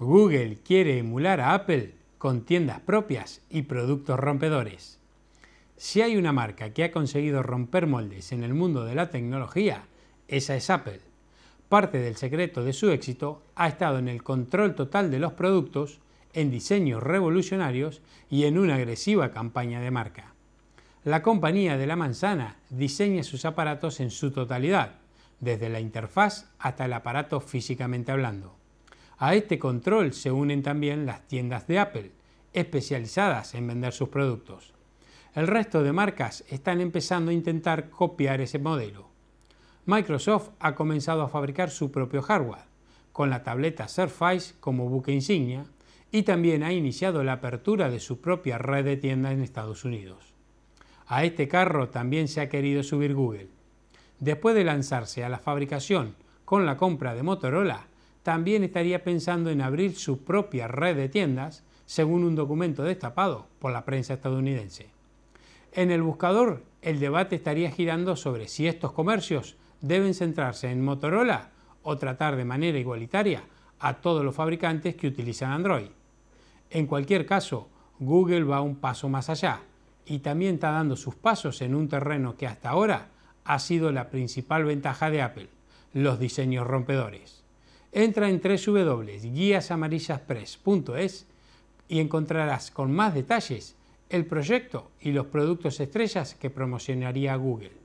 Google quiere emular a Apple con tiendas propias y productos rompedores. Si hay una marca que ha conseguido romper moldes en el mundo de la tecnología, esa es Apple. Parte del secreto de su éxito ha estado en el control total de los productos, en diseños revolucionarios y en una agresiva campaña de marca. La compañía de la manzana diseña sus aparatos en su totalidad, desde la interfaz hasta el aparato físicamente hablando. A este control se unen también las tiendas de Apple, especializadas en vender sus productos. El resto de marcas están empezando a intentar copiar ese modelo. Microsoft ha comenzado a fabricar su propio hardware, con la tableta Surface como buque insignia, y también ha iniciado la apertura de su propia red de tiendas en Estados Unidos. A este carro también se ha querido subir Google. Después de lanzarse a la fabricación con la compra de Motorola, también estaría pensando en abrir su propia red de tiendas, según un documento destapado por la prensa estadounidense. En el buscador, el debate estaría girando sobre si estos comercios deben centrarse en Motorola o tratar de manera igualitaria a todos los fabricantes que utilizan Android. En cualquier caso, Google va un paso más allá y también está dando sus pasos en un terreno que hasta ahora ha sido la principal ventaja de Apple, los diseños rompedores. Entra en www.guiasamarillaspress.es y encontrarás con más detalles el proyecto y los productos estrellas que promocionaría Google.